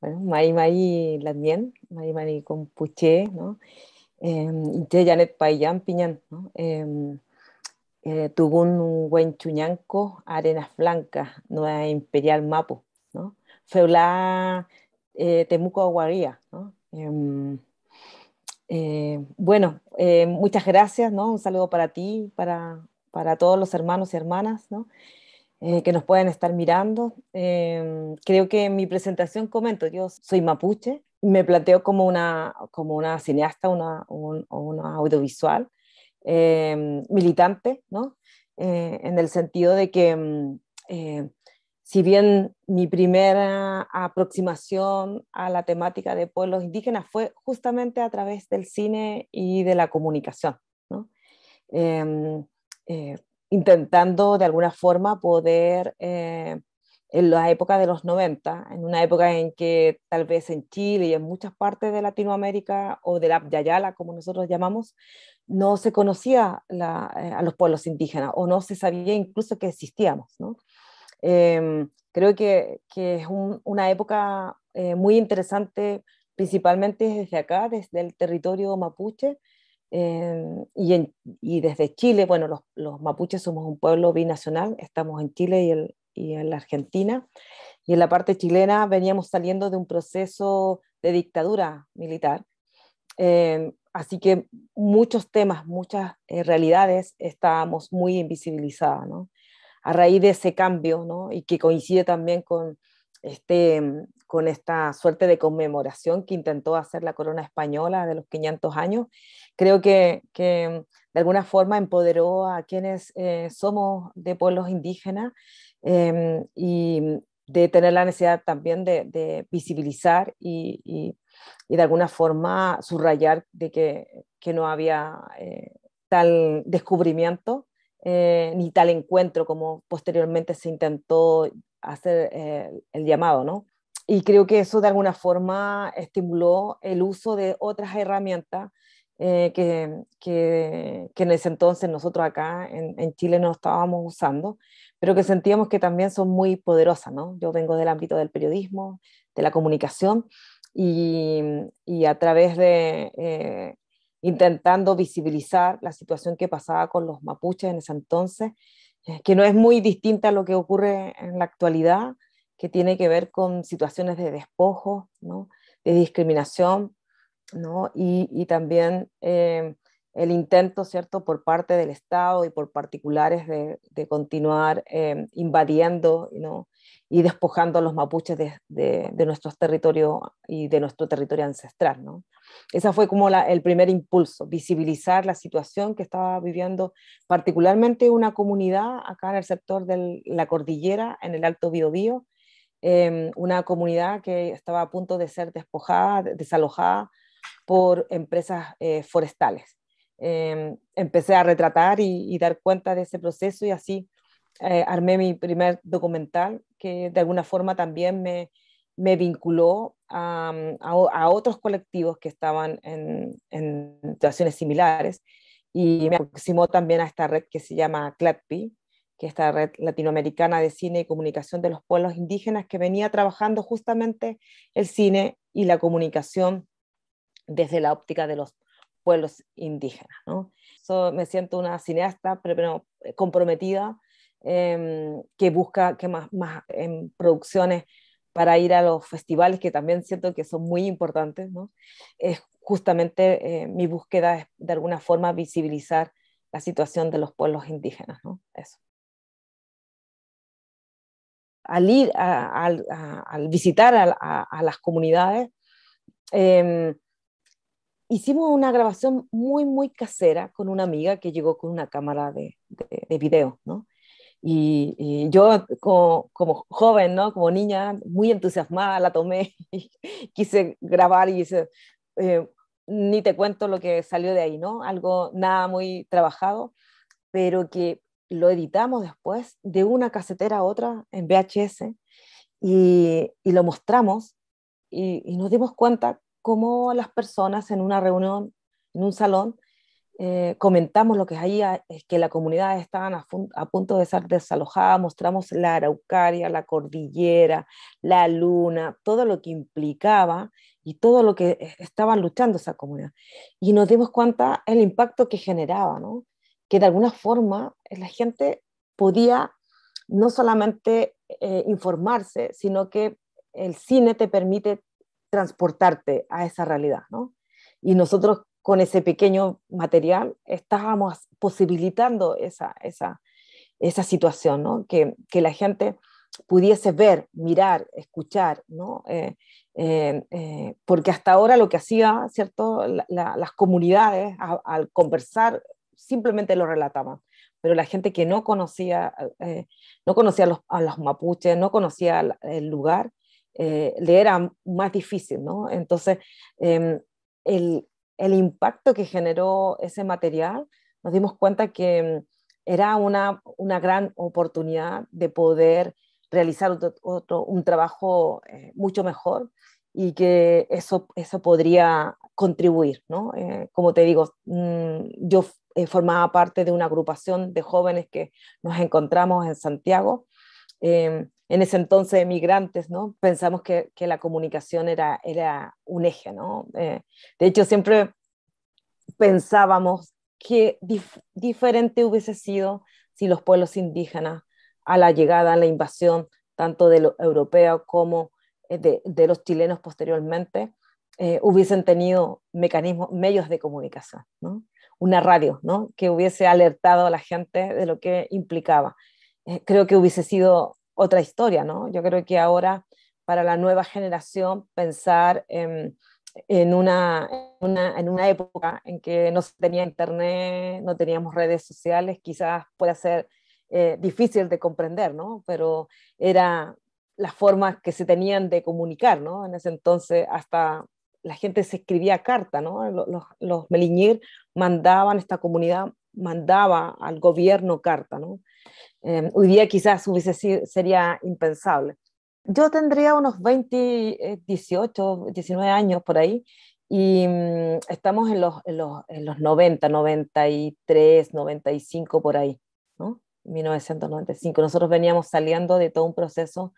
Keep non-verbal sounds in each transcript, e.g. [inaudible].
bueno, Mari Mari Landien, Mari Mari Compuche, ¿no? Inche em, Janet Payán Piñán, ¿no? Em, eh, Tugun Chuñanco, Arenas Blancas, Nueva Imperial Mapu, ¿no? Feulá eh, Temuco Aguaría, ¿no? Em, eh, bueno, muchas gracias, ¿no? Un saludo para ti, para, para todos los hermanos y hermanas, ¿no? Eh, que nos pueden estar mirando. Em, creo que en mi presentación comento, yo soy mapuche, me planteo como una, como una cineasta una, un, audiovisual em, militante, ¿no? Eh, en el sentido de que mm, eh, si bien mi primera aproximación a la temática de pueblos indígenas fue justamente a través del cine y de la comunicación, ¿no? Em, intentando de alguna forma poder, eh, en la época de los 90, en una época en que tal vez en Chile y en muchas partes de Latinoamérica o de la Yayala, como nosotros llamamos, no se conocía eh, a los pueblos indígenas o no se sabía incluso que existíamos. Em, creo que, es una época eh, muy interesante, principalmente desde acá, desde el territorio mapuche, Em, y, desde Chile, bueno, los, mapuches somos un pueblo binacional, estamos en Chile y, en la Argentina, y en la parte chilena veníamos saliendo de un proceso de dictadura militar. Em, así que muchos temas, muchas eh, realidades estábamos muy invisibilizadas, A raíz de ese cambio, Y que coincide también con este em, con esta suerte de conmemoración que intentó hacer la corona española de los 500 años. Creo que, de alguna forma empoderó a quienes eh, somos de pueblos indígenas em, y de tener la necesidad también de, visibilizar y, de alguna forma subrayar de que, no había eh, tal descubrimiento eh, ni tal encuentro como posteriormente se intentó hacer el llamado, ¿no? y creo que eso de alguna forma estimuló el uso de otras herramientas eh, que, que, en ese entonces nosotros acá en, en, Chile no estábamos usando, pero que sentíamos que también son muy poderosas, ¿no? Yo vengo del ámbito del periodismo, de la comunicación, y, y a través de eh, intentando visibilizar la situación que pasaba con los mapuches en ese entonces, eh, que no es muy distinta a lo que ocurre en la actualidad, que tiene que ver con situaciones de despojo, ¿no? de discriminación, ¿no? y, y, también eh, el intento ¿cierto? por parte del Estado y por particulares de, de continuar eh, invadiendo ¿no? y despojando a los mapuches de, de, nuestros territorios y de nuestro territorio ancestral. ¿no? Ese fue como el primer impulso, visibilizar la situación que estaba viviendo particularmente una comunidad acá en el sector de la cordillera, en el Alto Biobío, Em, una comunidad que estaba a punto de ser despojada, desalojada por empresas eh, forestales. Em, empecé a retratar y, dar cuenta de ese proceso y así eh, armé mi primer documental que de alguna forma también me, vinculó mm, a, otros colectivos que estaban en, situaciones similares y me aproximó también a esta red que se llama CLATPI, que esta red latinoamericana de cine y comunicación de los pueblos indígenas que venía trabajando justamente el cine y la comunicación desde la óptica de los pueblos indígenas. ¿no? me siento una cineasta pero, eh, comprometida em, que busca que más, más en em, producciones para ir a los festivales que también siento que son muy importantes. ¿no? Es justamente eh, mi búsqueda es de alguna forma visibilizar la situación de los pueblos indígenas. ¿no? Eso al, ir, a, al visitar a, las comunidades, em, hicimos una grabación muy, muy casera con una amiga que llegó con una cámara de, de, video, ¿no? Y, yo como, como, joven, ¿no? Como niña, muy entusiasmada, la tomé [laughs] y quise grabar y hice, eh, ni te cuento lo que salió de ahí, ¿no? Algo nada muy trabajado, pero que lo editamos después de una casetera a otra en VHS y, lo mostramos y, nos dimos cuenta cómo las personas en una reunión, en un salón, eh, comentamos lo que es ahí que la comunidad estaba a, punto de ser desalojada, mostramos la araucaria, la cordillera, la luna, todo lo que implicaba y todo lo que eh, estaban luchando esa comunidad. Y nos dimos cuenta el impacto que generaba, ¿no? que de alguna forma eh, la gente podía no solamente eh, informarse, sino que el cine te permite transportarte a esa realidad, ¿no? Y nosotros con ese pequeño material estábamos posibilitando esa, situación, ¿no? Que, la gente pudiese ver, mirar, escuchar, eh, porque hasta ahora lo que hacía, ¿cierto? las comunidades al conversar simplemente lo relataban. Pero la gente que no conocía, eh, no conocía a los, a mapuches, no conocía el, lugar, eh, le era más difícil, ¿no? Entonces, em, el, impacto que generó ese material, nos dimos cuenta que em, era una, gran oportunidad de poder realizar otro, un trabajo eh, mucho mejor y que eso, eso podría contribuir, ¿no? como te digo, mm, yo eh, formaba parte de una agrupación de jóvenes que nos encontramos en Santiago. Em, en ese entonces, emigrantes, ¿no? Pensamos que, la comunicación era, era un eje, ¿no? Eh, de hecho, siempre pensábamos que diferente hubiese sido si los pueblos indígenas a la llegada, a la invasión, tanto de los europeos como eh, de, los chilenos posteriormente, hubiesen tenido mecanismos, medios de comunicación. ¿no? una radio, ¿no? que hubiese alertado a la gente de lo que implicaba. Eh, creo que hubiese sido otra historia, ¿no? Yo creo que ahora para la nueva generación pensar en, una, en una época en que no se tenía internet, no teníamos redes sociales, quizás pueda ser eh, difícil de comprender, ¿no? Pero era las formas que se tenían de comunicar, ¿no? En ese entonces, hasta la gente se escribía carta, ¿no? Los, Meliñir mandaban, esta comunidad mandaba al gobierno carta, ¿no? Em, hoy día quizás hubiese sería impensable. Yo tendría unos 20, 18, 19 años por ahí y mm, estamos en los, en, los, en los 90, 93, 95 por ahí, ¿no? 1995. Nosotros veníamos saliendo de todo un proceso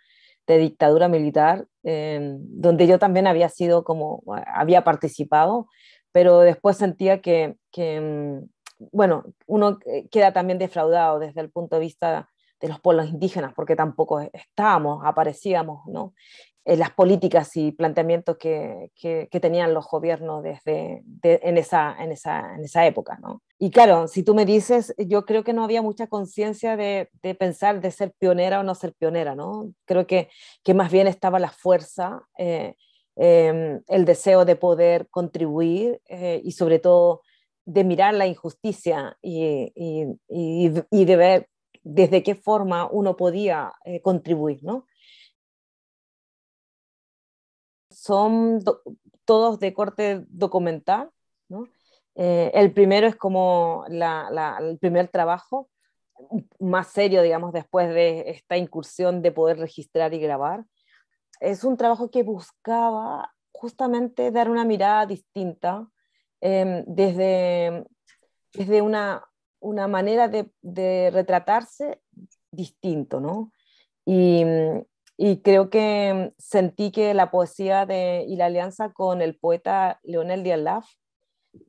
de dictadura militar, em, donde yo también había sido como, había participado, pero después sentía que, que, em, bueno, uno eh, queda también defraudado desde el punto de vista de los pueblos indígenas, porque tampoco e-, estábamos, aparecíamos, ¿no? Eh, las políticas y planteamientos que, que, tenían los gobiernos desde en, esa, en, esa, en esa época. ¿no? Y claro, si tú me dices, yo creo que no había mucha conciencia de, pensar de ser pionera o no ser pionera. ¿no? Creo que, que más bien estaba la fuerza, eh, em, el deseo de poder contribuir eh, y sobre todo de mirar la injusticia y, y, y, y de ver desde qué forma uno podía eh, contribuir, ¿no? Son todos de corte documental, ¿no? Eh, el primero es como el primer trabajo más serio, digamos, después de esta incursión de poder registrar y grabar. Es un trabajo que buscaba justamente dar una mirada distinta em, desde, desde una, una manera de, retratarse distinto, ¿no? Y, creo que sentí que la poesía y la alianza con el poeta Leonel Dialaf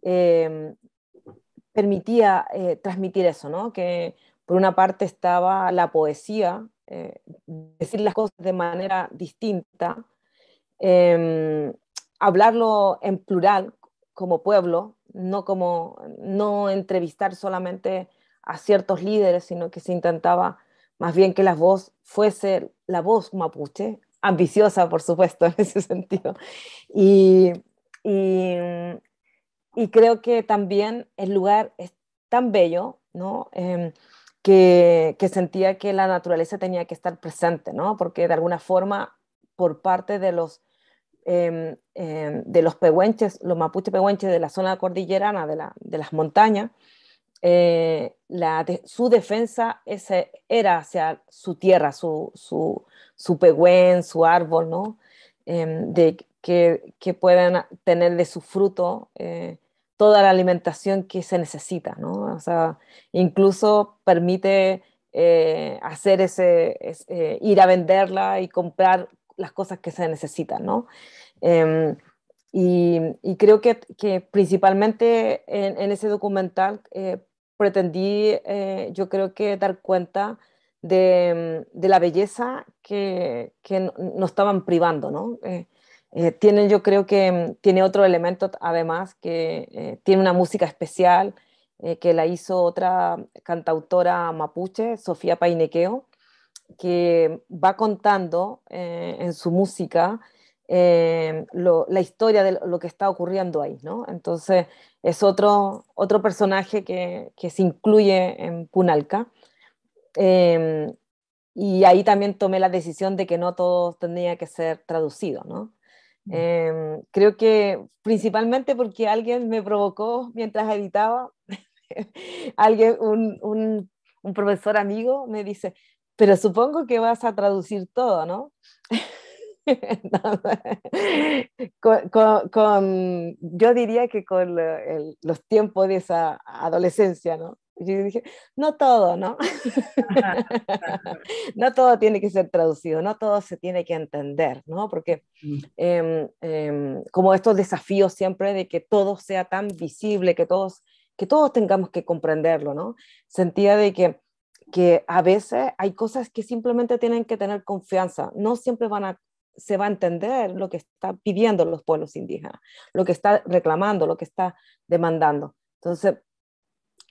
em, permitía eh, transmitir eso, ¿no? Que por una parte estaba la poesía, eh, decir las cosas de manera distinta, em, hablarlo en plural como pueblo, no como no entrevistar solamente a ciertos líderes, sino que se intentaba más bien que la voz fuese la voz mapuche, ambiciosa por supuesto [laughs] en ese sentido. Mm, y, creo que también el lugar es tan bello, ¿no? Em, que, que, sentía que la naturaleza tenía que estar presente, ¿no? Porque de alguna forma, por parte de los Em, em, de los pehuenches, los mapuches pehuenches de la zona cordillerana de, las montañas, eh, su defensa ese era hacia su tierra, su, su, su pehuen, su árbol, ¿no? Em, de que, puedan tener de su fruto eh, toda la alimentación que se necesita, incluso permite eh, hacer ese, ir a venderla y comprar las cosas que se necesitan, ¿no? Em, y, creo que, principalmente en, ese documental eh, pretendí, eh, yo creo que dar cuenta de, la belleza que, nos estaban privando, ¿no? Eh, yo creo que em, tiene otro elemento además, que tiene una música especial que la hizo otra cantautora mapuche, Sofía Painequeo, que va contando eh, en su música eh, la historia de lo que está ocurriendo ahí, ¿no? Entonces es otro, otro personaje que, se incluye en Punalca. Eh, y ahí también tomé la decisión de que no todo tenía que ser traducido, ¿no? Mm. creo que principalmente porque alguien me provocó mientras editaba, [laughs] alguien, un, profesor amigo me dice, pero supongo que vas a traducir todo, ¿no? [laughs] con, yo diría que con los tiempos de esa adolescencia, ¿no? Yo dije, no todo, ¿no? [laughs] no todo tiene que ser traducido, no todo se tiene que entender, ¿no? Porque mm. em, em, como estos desafíos siempre de que todo sea tan visible, que todos, que todos tengamos que comprenderlo, ¿no? Sentía de que que a veces hay cosas que simplemente tienen que tener confianza. No siempre se va a entender lo que están pidiendo los pueblos indígenas, lo que están reclamando, lo que está demandando. Entonces,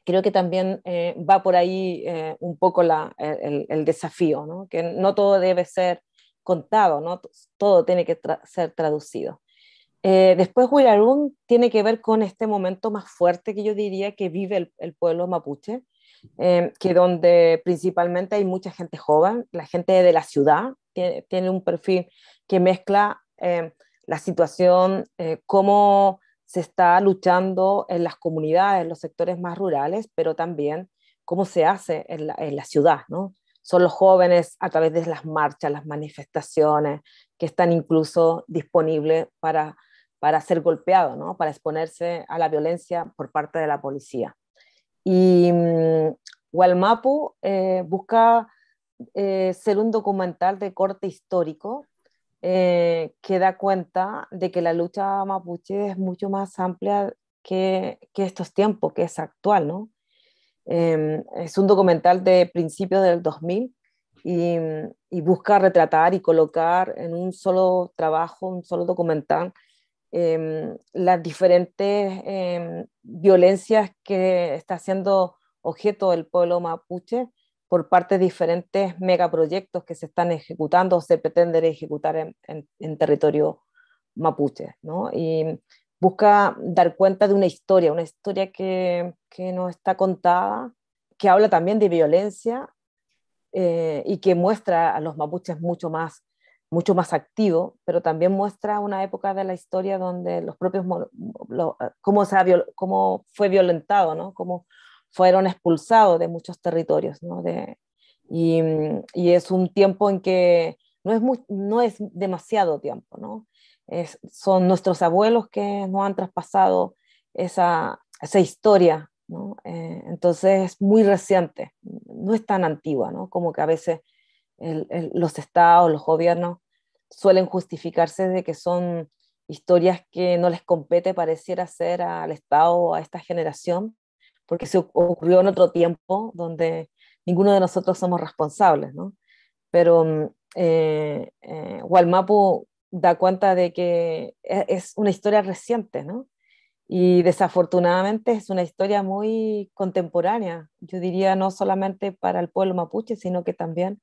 creo que también eh, va por ahí eh, un poco el, desafío, que no todo debe ser contado, todo tiene que ser traducido. Eh, después, Huilarún tiene que ver con este momento más fuerte que yo diría que vive el pueblo mapuche, Em, que donde principalmente hay mucha gente joven, la gente de la ciudad tiene, un perfil que mezcla em, la situación, eh, cómo se está luchando en las comunidades, en los sectores más rurales, pero también cómo se hace en la, ciudad, ¿no? Son los jóvenes a través de las marchas, las manifestaciones, que están incluso disponibles para, para ser golpeados, ¿no? para exponerse a la violencia por parte de la policía. Y mm, Walmapu eh, busca eh, ser un documental de corte histórico eh, que da cuenta de que la lucha mapuche es mucho más amplia que, estos tiempos, que es actual. ¿no? Em, es un documental de principios del 2000 y, busca retratar y colocar en un solo trabajo, un solo documental, Em, las diferentes em, violencias que está siendo objeto el pueblo mapuche por parte de diferentes megaproyectos que se están ejecutando o se pretenden ejecutar en, territorio mapuche. ¿no? Y busca dar cuenta de una historia, una historia que, que no está contada, que habla también de violencia eh, y que muestra a los mapuches mucho más mucho más activo, pero también muestra una época de la historia donde los propios, eh, cómo, se fue violentado, ¿no? cómo fueron expulsados de muchos territorios. ¿no? Mm, y, es un tiempo en que no es, no es demasiado tiempo, ¿no? son nuestros abuelos que nos han traspasado esa, esa historia, ¿no? Eh, entonces es muy reciente, no es tan antigua, ¿no? Como que a veces los estados, los gobiernos suelen justificarse de que son historias que no les compete pareciera ser al Estado a esta generación, porque se ocurrió en otro tiempo donde ninguno de nosotros somos responsables, ¿no? Pero mm, eh, eh da cuenta de que e, es una historia reciente, ¿no? Y desafortunadamente es una historia muy contemporánea, yo diría no solamente para el pueblo mapuche, sino que también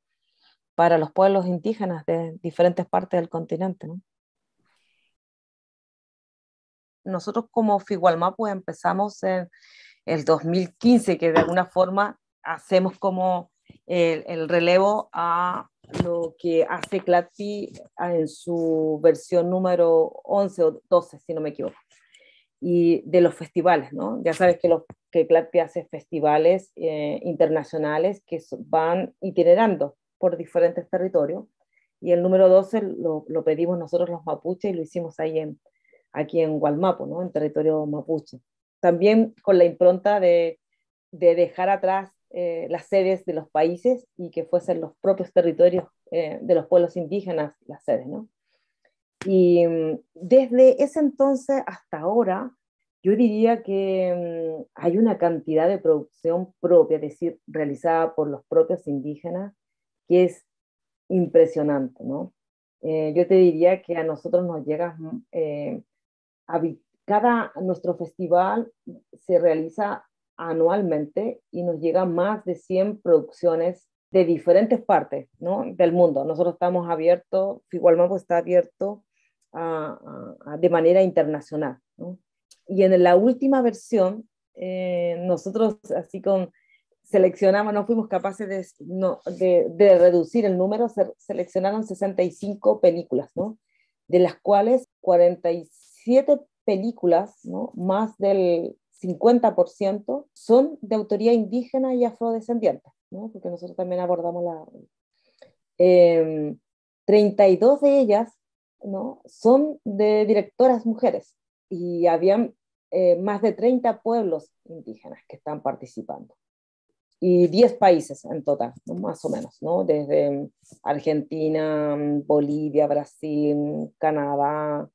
para los pueblos indígenas de diferentes partes del continente. ¿no? Nosotros como FIGUALMAPU empezamos en el 2015, que de alguna forma hacemos como el, relevo a lo que hace Clati en su versión número 11 o 12, si no me equivoco, y de los festivales, ¿no? Ya sabes que, los, que Clati hace festivales eh, internacionales que van itinerando por diferentes territorios. Y el número 12 lo, lo pedimos nosotros los mapuches y lo hicimos ahí en, aquí en Gualmapo, ¿no? en territorio mapuche. También con la impronta de, de dejar atrás eh, las sedes de los países y que fuesen los propios territorios eh, de los pueblos indígenas las sedes. ¿no? Y mm, desde ese entonces hasta ahora, yo diría que mm, hay una cantidad de producción propia, es decir, realizada por los propios indígenas, que es impresionante, ¿no? Eh, yo te diría que a nosotros nos llega, eh, cada, nuestro festival se realiza anualmente y nos llega más de 100 producciones de diferentes partes ¿no? del mundo. Nosotros estamos abiertos, Figualmapo está abierto de manera internacional. Y en la última versión, eh, nosotros así con seleccionamos, no fuimos capaces de, no, de, reducir el número, seleccionaron 65 películas, ¿no? De las cuales 47 películas, ¿no? Más del 50% son de autoría indígena y afrodescendiente, ¿no? Porque nosotros también abordamos la... 32 em, de ellas, ¿no? Son de directoras mujeres y habían eh, más de 30 pueblos indígenas que están participando y 10 países en total, más o menos, ¿no? desde mm, Argentina, mm, Bolivia, Brasil, Canadá,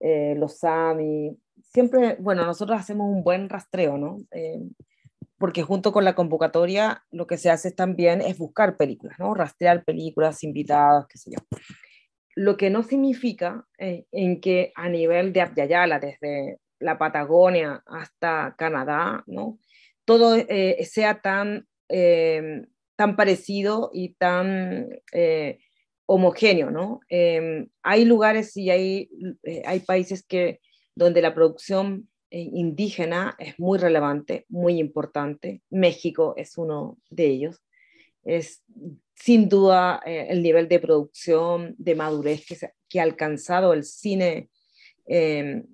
eh, los SAMI. Siempre, bueno, nosotros hacemos un buen rastreo, ¿no? Eh, porque junto con la convocatoria lo que se hace también es buscar películas, ¿no? Rastrear películas, invitadas, qué sé yo. Lo que no significa eh, en que a nivel de yala desde la Patagonia hasta Canadá, ¿no? todo eh, sea tan, eh, tan parecido y tan eh, homogéneo, ¿no? Em, hay lugares y hay, hay países que, donde la producción indígena es muy relevante, muy importante. México es uno de ellos. Es sin duda el nivel de producción, de madurez que, ha alcanzado el cine em,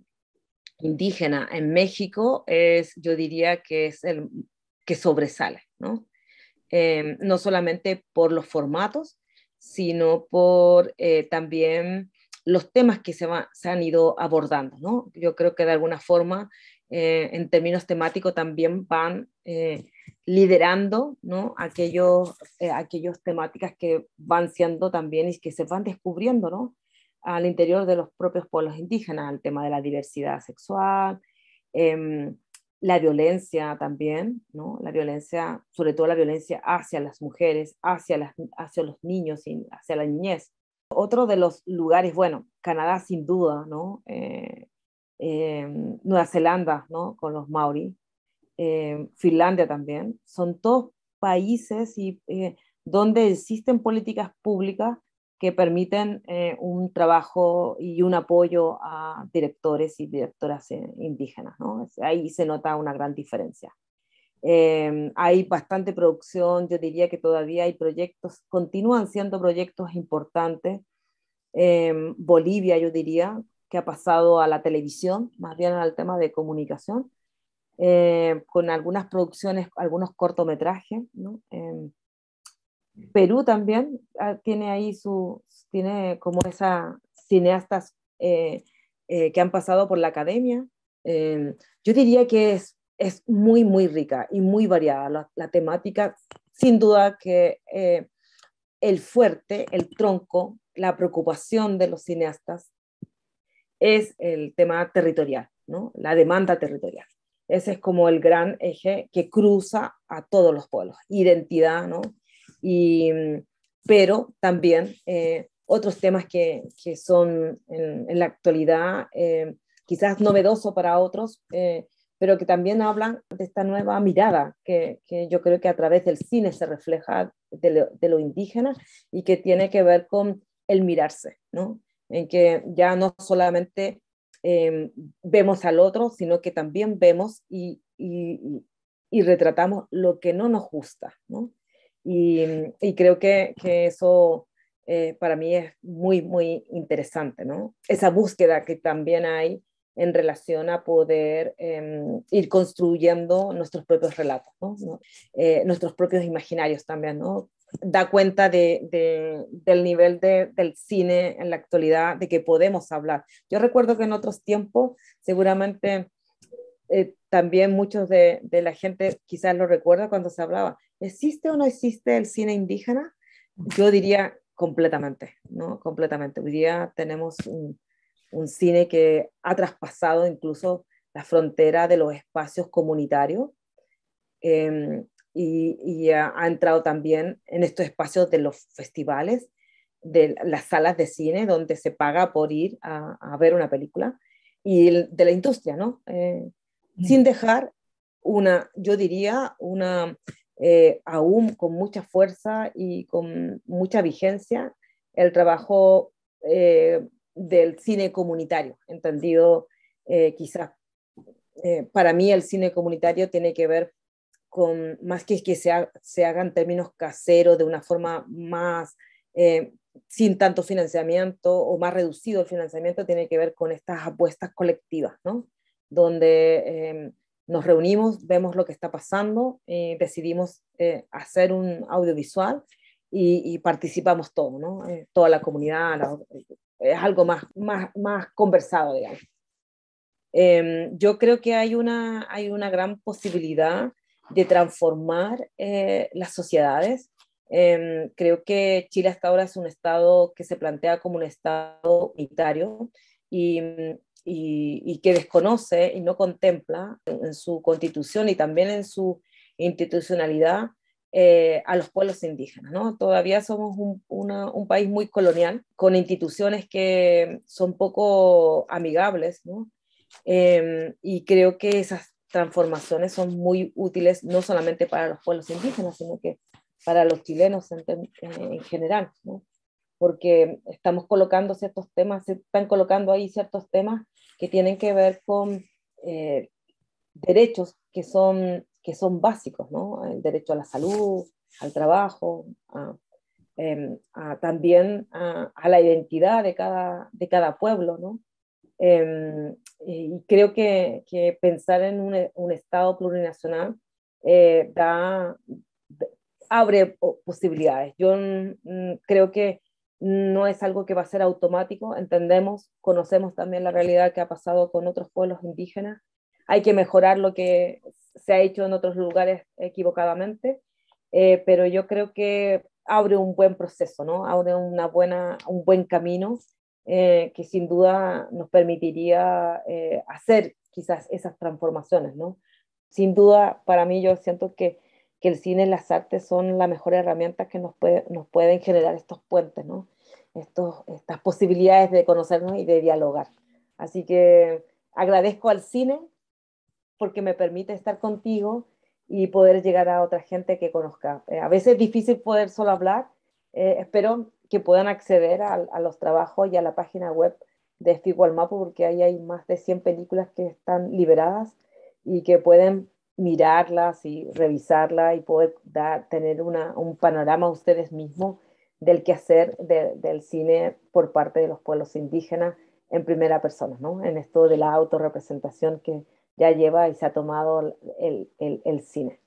indígena en México es, yo diría que es el que sobresale, ¿no? Em, no solamente por los formatos, sino por eh, también los temas que se, se, han ido abordando, ¿no? Yo creo que de alguna forma, eh, en términos temáticos, también van eh, liderando, ¿no? Aquellos, aquellos temáticas que van siendo también y que se van descubriendo, ¿no? al interior de los propios pueblos indígenas, el tema de la diversidad sexual, em, la violencia también, ¿no? la violencia, sobre todo la violencia hacia las mujeres, hacia, hacia los niños, hacia la niñez. Otro de los lugares, bueno, Canadá sin duda, ¿no? Eh, em, Nueva Zelanda ¿no? con los Maori, em, Finlandia también, son todos países y, eh, donde existen políticas públicas que permiten eh, un trabajo y un apoyo a directores y directoras eh, indígenas. ¿no? Ahí se nota una gran diferencia. Eh, hay bastante producción, yo diría que todavía hay proyectos, continúan siendo proyectos importantes. Bolivia, yo diría, que ha pasado a la televisión, más bien al tema de comunicación, con algunas producciones, algunos cortometrajes. ¿no? Perú también ah, tiene ahí su, tiene como esas cineastas eh, eh, que han pasado por la academia. Em, yo diría que es, es muy, muy rica y muy variada la, la temática. Sin duda que eh, el fuerte, el tronco, la preocupación de los cineastas es el tema territorial, ¿no? la demanda territorial. Ese es como el gran eje que cruza a todos los pueblos. Identidad, ¿no? Y, pero también eh, otros temas que, que son en, la actualidad eh, quizás novedoso para otros, eh, pero que también hablan de esta nueva mirada que, que, yo creo que a través del cine se refleja de lo, indígena y que tiene que ver con el mirarse, ¿no? En que ya no solamente em, vemos al otro, sino que también vemos y, y, y, retratamos lo que no nos gusta, ¿no? Y, creo que, que eso eh, para mí es muy, muy interesante, ¿no? Esa búsqueda que también hay en relación a poder em, ir construyendo nuestros propios relatos, ¿no? Eh, nuestros propios imaginarios también, ¿no? Da cuenta de, del nivel de, del cine en la actualidad, de que podemos hablar. Yo recuerdo que en otros tiempos, seguramente eh, también muchos de, de la gente quizás lo recuerda cuando se hablaba, ¿existe o no existe el cine indígena? Yo diría completamente, ¿no? Completamente. Hoy día tenemos un, cine que ha traspasado incluso la frontera de los espacios comunitarios em, y, ha, entrado también en estos espacios de los festivales, de las salas de cine donde se paga por ir a, ver una película y de la industria, ¿no? Eh, sin dejar una, yo diría, una eh, aún con mucha fuerza y con mucha vigencia el trabajo eh, del cine comunitario, entendido eh, quizás. para mí el cine comunitario tiene que ver con más que que se, se hagan términos caseros de una forma más sin tanto financiamiento o más reducido el financiamiento, tiene que ver con estas apuestas colectivas, ¿no? donde em, nos reunimos, vemos lo que está pasando, eh, decidimos eh, hacer un audiovisual y, participamos todos, ¿no? Eh, toda la comunidad, es algo más, más, más conversado, digamos. Em, yo creo que hay una, hay una gran posibilidad de transformar las sociedades. Em, creo que Chile hasta ahora es un estado que se plantea como un estado unitario y y, que desconoce y no contempla en su constitución y también en su institucionalidad eh, a los pueblos indígenas. ¿no? Todavía somos un, país muy colonial, con instituciones que son poco amigables, ¿no? Em, y creo que esas transformaciones son muy útiles no solamente para los pueblos indígenas, sino que para los chilenos en, en general, ¿no? porque estamos colocando ciertos temas, se están colocando ahí ciertos temas que tienen que ver con eh, derechos que son, que son básicos, ¿no? El derecho a la salud, al trabajo, em, también a, la identidad de cada, de cada pueblo, ¿no? Em, y creo que, pensar en un, Estado plurinacional eh, da, abre posibilidades. Yo creo que no es algo que va a ser automático, entendemos, conocemos también la realidad que ha pasado con otros pueblos indígenas, hay que mejorar lo que se ha hecho en otros lugares equivocadamente, eh, pero yo creo que abre un buen proceso, ¿no? abre una buena, un buen camino eh, que sin duda nos permitiría eh, hacer quizás esas transformaciones. ¿no? Sin duda, para mí yo siento que, el cine y las artes son la mejor herramienta que nos, nos pueden generar estos puentes. ¿no? estas posibilidades de conocernos y de dialogar. Así que agradezco al cine porque me permite estar contigo y poder llegar a otra gente que conozca. Eh, a veces es difícil poder solo hablar. Eh, espero que puedan acceder a, los trabajos y a la página web de Figualmapo porque ahí hay más de 100 películas que están liberadas y que pueden mirarlas y revisarlas y poder tener un panorama ustedes mismos del quehacer del cine por parte de los pueblos indígenas en primera persona, ¿no? en esto de la autorrepresentación que ya lleva y se ha tomado el cine.